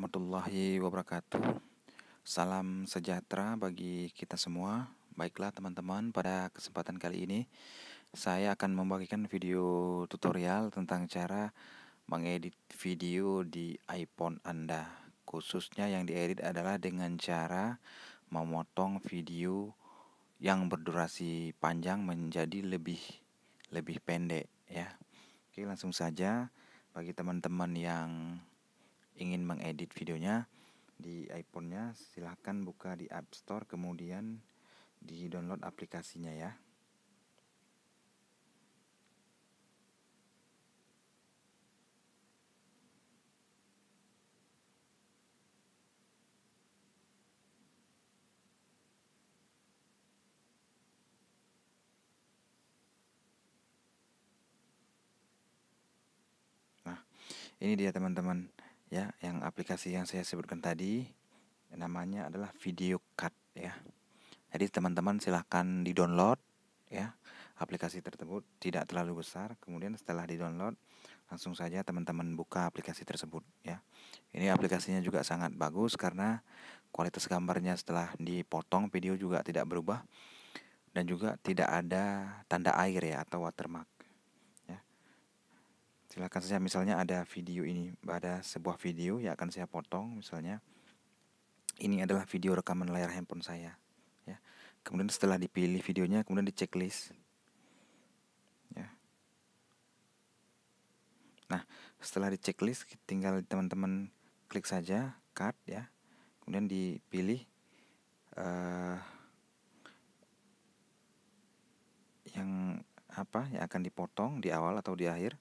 warahmatullahi wabarakatuh. Salam sejahtera bagi kita semua. Baiklah teman-teman, pada kesempatan kali ini saya akan membagikan video tutorial tentang cara mengedit video di iPhone Anda. Khususnya yang diedit adalah dengan cara memotong video yang berdurasi panjang menjadi lebih lebih pendek ya. Oke, langsung saja bagi teman-teman yang ingin mengedit videonya di iPhone-nya silahkan buka di App Store kemudian di download aplikasinya ya Nah, ini dia teman-teman ya yang aplikasi yang saya sebutkan tadi namanya adalah Video Cut ya. Jadi teman-teman silahkan di download ya aplikasi tersebut tidak terlalu besar kemudian setelah di download langsung saja teman-teman buka aplikasi tersebut ya ini aplikasinya juga sangat bagus karena kualitas gambarnya setelah dipotong video juga tidak berubah dan juga tidak ada tanda air ya atau watermark silakan saja misalnya ada video ini ada sebuah video yang akan saya potong misalnya ini adalah video rekaman layar handphone saya ya kemudian setelah dipilih videonya kemudian di checklist ya nah setelah di checklist tinggal teman-teman klik saja cut ya kemudian dipilih uh, yang apa yang akan dipotong di awal atau di akhir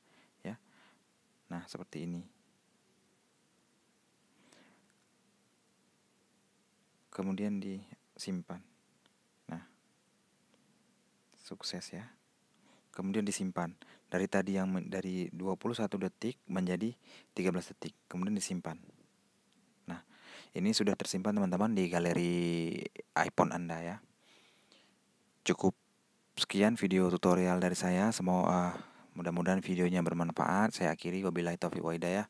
Nah, seperti ini. Kemudian disimpan. Nah, sukses ya. Kemudian disimpan. Dari tadi yang dari 21 detik menjadi 13 detik, kemudian disimpan. Nah, ini sudah tersimpan teman-teman di galeri iPhone Anda ya. Cukup sekian video tutorial dari saya. Semoga uh, Mudah-mudahan videonya bermanfaat. Saya akhiri wabillahi taufiq wa hidayah.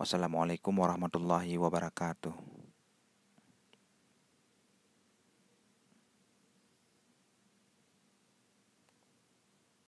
Wassalamualaikum warahmatullahi wabarakatuh.